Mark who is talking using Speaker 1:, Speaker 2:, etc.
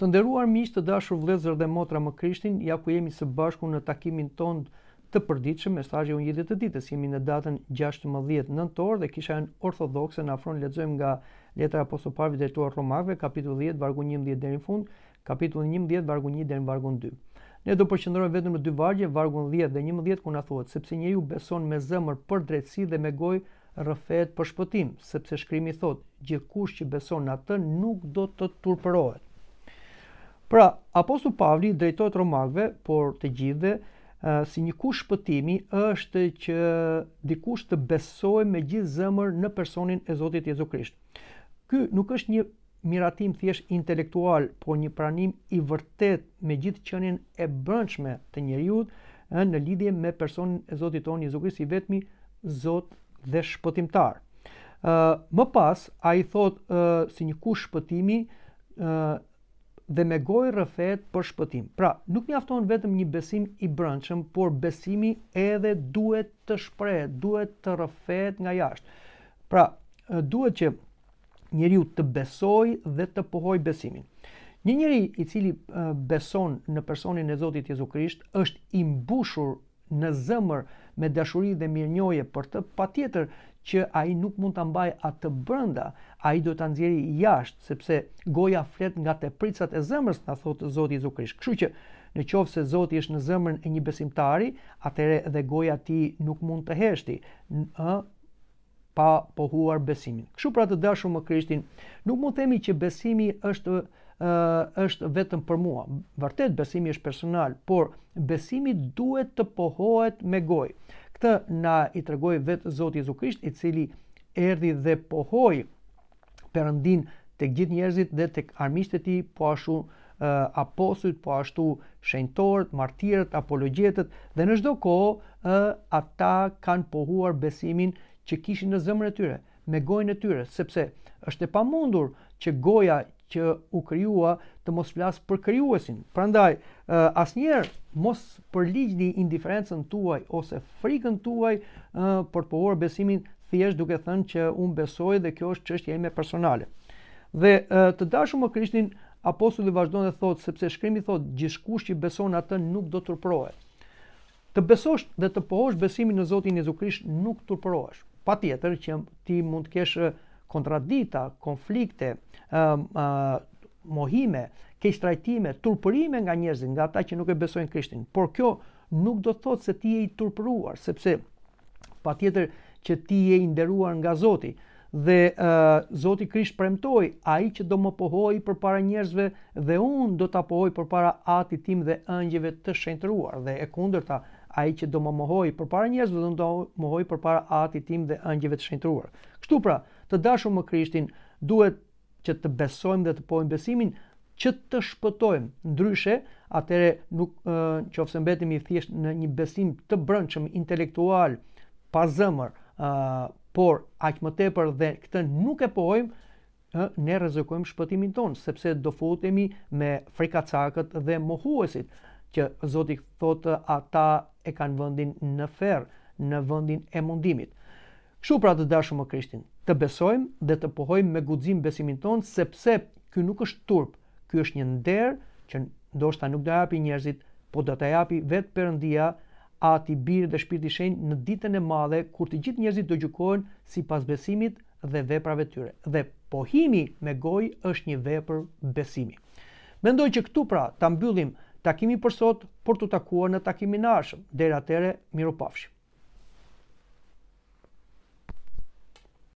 Speaker 1: Të nderuar miq të dashur vëllezër dhe motra më Krishtin, ja ku jemi së bashku në takimin tonë të përditshëm, mesazhi u ngjitet të ditës, jemi në datën 16 nëntor dhe kisha në ortodokse na afron lexojmë nga letra e apostull Pavli drejtuar Romakëve, kapitulli 10 vargu 11 deri në fund, kapitulli 11 vargu 1 deri në vargu 2. Ne do të përqendrohemi vetëm në dy vargje, vargun 10 dhe 11 ku na thuhet, sepse njeriu beson me zemër për drejtësi dhe me gojë rrëfehet për shpëtim, sepse shkrimi thotë, gjithkush që beson atë nuk do të turpërohet. Pra, apostu Pavli drejtojtë Romakve, por të gjithve, si një kush shpëtimi është që dikush të besoj me gjithë zëmër në personin e Zotit Jezu Krisht. Ky nuk është një miratim thjesht intelektual, por një pranim i vërtet me gjithë qënin e brëndshme të njëriut në lidhje me personin e Zotit tonë Jezu Krisht i vetmi Zot dhe shpëtimtar. Më pas, a i thot si një kush shpëtimi dhe me gojë rrëfet për shpëtim. Pra, nuk mjafton vetëm një besim i brendshëm, por besimi edhe duhet të shprehet, duhet të rëfet nga jashtë. Pra, duhet që njeriu të besojë dhe të pohoj besimin. Një njeri i cili beson në personin e Zotit Jezu Krisht është i mbushur në zemër me dashuri dhe mirënjohje për të patjetër që ai nuk mund ta mbajë atë brenda, ai do ta nxjerrë jashtë sepse goja flet nga tepricat e zemrës, na thotë Zoti Jezu Krisht. Kështu që në qovë se Zoti është në zemrën e një besimtari, atëre dhe goja ti nuk mund të heshti, në, pa pohuar besimin. Këshu pra të dashur më Krishtin, nuk mund themi që besimi është është vetëm për mua. Vërtet besimi është personal, por besimi duhet të pohohet me gojë këtë na i tregoi vetë Zoti Jezu Krisht i cili erdhi dhe pohoi perëndin tek gjithë njerëzit dhe tek armiqtë e tij po ashtu eh, apostujt po ashtu shenjtorët, martirët, apologjetët dhe në çdo kohë eh, ata kanë pohuar besimin që kishin në zemrën e tyre, me gojën e tyre, sepse është e pamundur që goja që u krijuar të mos flas për krijuesin. Prandaj, uh, asnjëherë mos përligjni indiferencën tuaj ose frikën tuaj uh, për të pohuar besimin thjesht duke thënë që un besoj dhe kjo është çështja ime personale. Dhe uh, të dashur më Krishtin, apostulli vazhdon të thotë sepse shkrimi thotë gjithkush që beson atë nuk do të turprohet. Të besosh dhe të pohosh besimin në Zotin Jezu Krisht nuk turprohesh. Patjetër që ti mund të kesh kontradita, konflikte, mohime, keqtrajtime, turpërime nga njerëzit, nga ta që nuk e besojnë Krishtin. Por kjo nuk do të thotë se ti e i turpëruar, sepse pa tjetër që ti e i nderuar nga Zoti, dhe Zoti Krisht premtoj, ai që do më pohoj për para njerëzve, dhe unë do ta pohoj për para ati tim dhe ëngjeve të shentruar, dhe e kunder ta, a i që do më mohoj për para njës, do më mohoj për para ati tim dhe ëngjive të shenjtruar. Kështu pra, të dashu më krishtin, duhet që të besojmë dhe të pojmë besimin, që të shpëtojmë ndryshe, atere nuk uh, që ofse mbetim i thjesht në një besim të brëndshëm, intelektual, pa zëmër, uh, por aqë më tepër dhe këtë nuk e pojmë, ne rrezikojmë shpëtimin tonë, sepse do futemi me frikacakët dhe mohuesit që Zoti thotë ata e kanë vendin në ferr, në vendin e mundimit. Kështu pra të dashur më Krishtin, të besojmë dhe të pohojmë me guxim besimin ton sepse ky nuk është turp, ky është një nder që ndoshta nuk do japi njerëzit, po do ta japi vet Perëndia ati birë dhe shpirti shenj në ditën e madhe kur të gjithë njerëzit do gjukohen si pas besimit dhe veprave tyre. Dhe pohimi me gojë është një vepër besimi. Mendoj që këtu pra ta mbyllim Takimi për sot, për të takuar në takimin e arshëm. Deri atëherë, miropafshim.